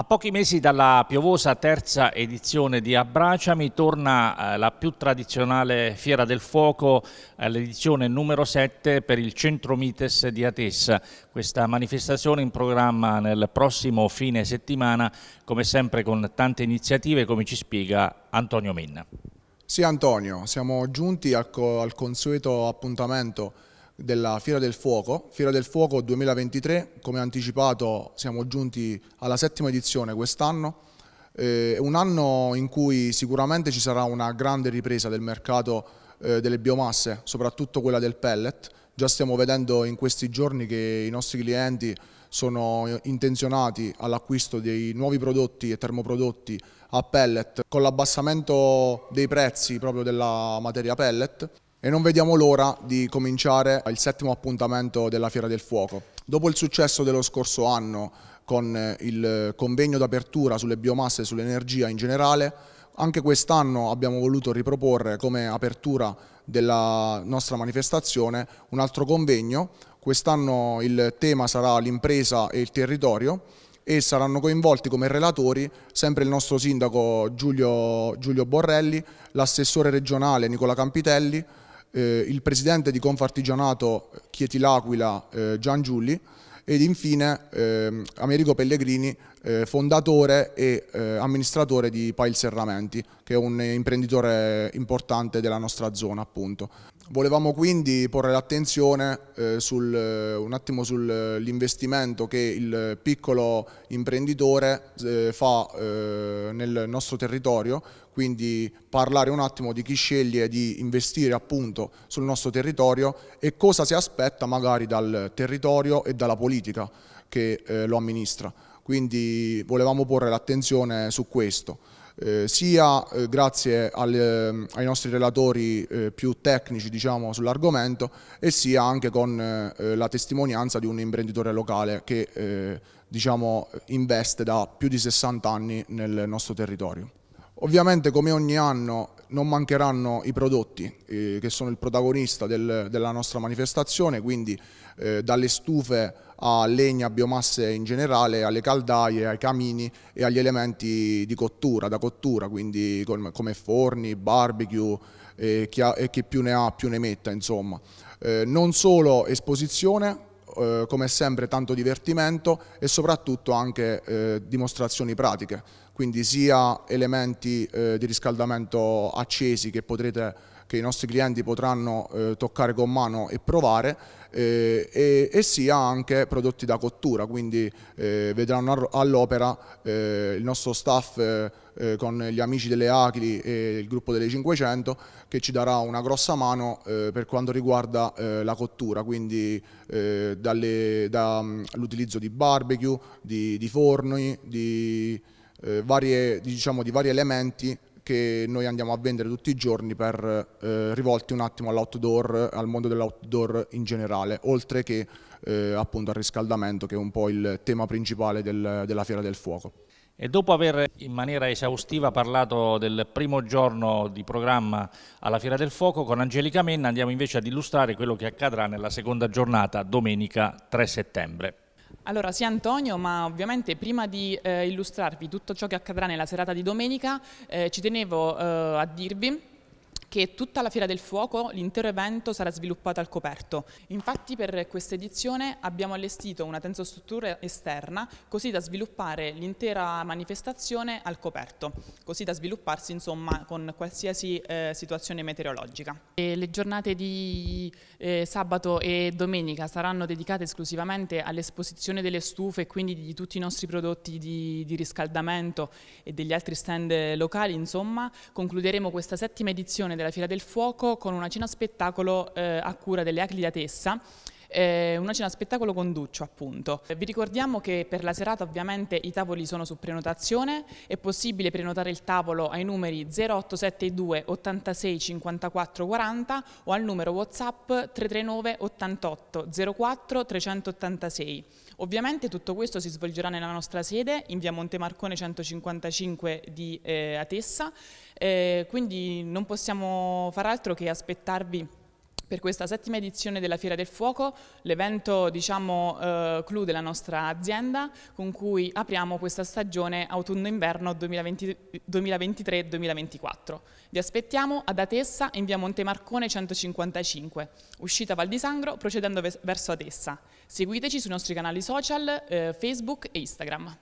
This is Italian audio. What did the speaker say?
A pochi mesi dalla piovosa terza edizione di Abbracciami torna eh, la più tradizionale Fiera del Fuoco, eh, l'edizione numero 7 per il Centro Mites di Atessa. Questa manifestazione in programma nel prossimo fine settimana, come sempre con tante iniziative, come ci spiega Antonio Menna. Sì Antonio, siamo giunti al consueto appuntamento della Fiera del Fuoco. Fiera del Fuoco 2023, come anticipato siamo giunti alla settima edizione quest'anno, eh, un anno in cui sicuramente ci sarà una grande ripresa del mercato eh, delle biomasse, soprattutto quella del pellet. Già stiamo vedendo in questi giorni che i nostri clienti sono intenzionati all'acquisto dei nuovi prodotti e termoprodotti a pellet con l'abbassamento dei prezzi proprio della materia pellet e non vediamo l'ora di cominciare il settimo appuntamento della Fiera del Fuoco. Dopo il successo dello scorso anno con eh, il convegno d'apertura sulle biomasse e sull'energia in generale, anche quest'anno abbiamo voluto riproporre come apertura della nostra manifestazione un altro convegno. Quest'anno il tema sarà l'impresa e il territorio e saranno coinvolti come relatori sempre il nostro sindaco Giulio, Giulio Borrelli, l'assessore regionale Nicola Campitelli, eh, il presidente di Confartigianato Chieti L'Aquila, eh, Gian Giulli, ed infine eh, Americo Pellegrini, eh, fondatore e eh, amministratore di Pail Serramenti, che è un imprenditore importante della nostra zona appunto. Volevamo quindi porre l'attenzione eh, eh, un attimo sull'investimento che il piccolo imprenditore eh, fa nel nostro territorio, quindi parlare un attimo di chi sceglie di investire appunto sul nostro territorio e cosa si aspetta magari dal territorio e dalla politica che eh, lo amministra. Quindi volevamo porre l'attenzione su questo. Eh, sia eh, grazie al, eh, ai nostri relatori eh, più tecnici diciamo, sull'argomento e sia anche con eh, la testimonianza di un imprenditore locale che eh, diciamo, investe da più di 60 anni nel nostro territorio. Ovviamente come ogni anno non mancheranno i prodotti eh, che sono il protagonista del, della nostra manifestazione, quindi eh, dalle stufe a legna, biomasse in generale, alle caldaie, ai camini e agli elementi di cottura, da cottura, quindi com come forni, barbecue eh, chi ha, e chi più ne ha più ne metta, insomma. Eh, non solo esposizione, eh, come sempre tanto divertimento e soprattutto anche eh, dimostrazioni pratiche, quindi sia elementi eh, di riscaldamento accesi che potrete che i nostri clienti potranno eh, toccare con mano e provare eh, e, e, sia anche prodotti da cottura, quindi eh, vedranno all'opera eh, il nostro staff eh, eh, con gli amici delle Acli e il gruppo delle 500 che ci darà una grossa mano per quanto riguarda la cottura, quindi dall'utilizzo da, mm, di barbecue, di, di forni, di, varie, diciamo, di vari elementi che noi andiamo a vendere tutti i giorni per eh, rivolti un attimo all'outdoor, al mondo dell'outdoor in generale, oltre che eh, appunto al riscaldamento che è un po' il tema principale del, della Fiera del Fuoco. E dopo aver in maniera esaustiva parlato del primo giorno di programma alla Fiera del Fuoco, con Angelica Menna andiamo invece ad illustrare quello che accadrà nella seconda giornata, domenica 3 settembre. Allora sì Antonio, ma ovviamente prima di eh, illustrarvi tutto ciò che accadrà nella serata di domenica eh, ci tenevo eh, a dirvi che tutta la Fiera del Fuoco, l'intero evento sarà sviluppato al coperto. Infatti per questa edizione abbiamo allestito una tensostruttura esterna così da sviluppare l'intera manifestazione al coperto, così da svilupparsi insomma con qualsiasi eh, situazione meteorologica. E le giornate di eh, sabato e domenica saranno dedicate esclusivamente all'esposizione delle stufe e quindi di tutti i nostri prodotti di, di riscaldamento e degli altri stand locali, insomma concluderemo questa settima edizione della Fiera del Fuoco con una cena spettacolo eh, a cura delle Acli da Tessa eh, una cena spettacolo con Duccio appunto. Eh, vi ricordiamo che per la serata ovviamente i tavoli sono su prenotazione, è possibile prenotare il tavolo ai numeri 0872 86 54 40 o al numero WhatsApp 339 88 04 386. Ovviamente tutto questo si svolgerà nella nostra sede in via Montemarcone 155 di eh, Atessa, eh, quindi non possiamo far altro che aspettarvi per questa settima edizione della Fiera del Fuoco, l'evento diciamo, eh, clou della nostra azienda con cui apriamo questa stagione autunno-inverno 2023-2024. Vi aspettiamo ad Atessa in via Monte Marcone 155, uscita Val di Sangro procedendo verso Atessa. Seguiteci sui nostri canali social eh, Facebook e Instagram.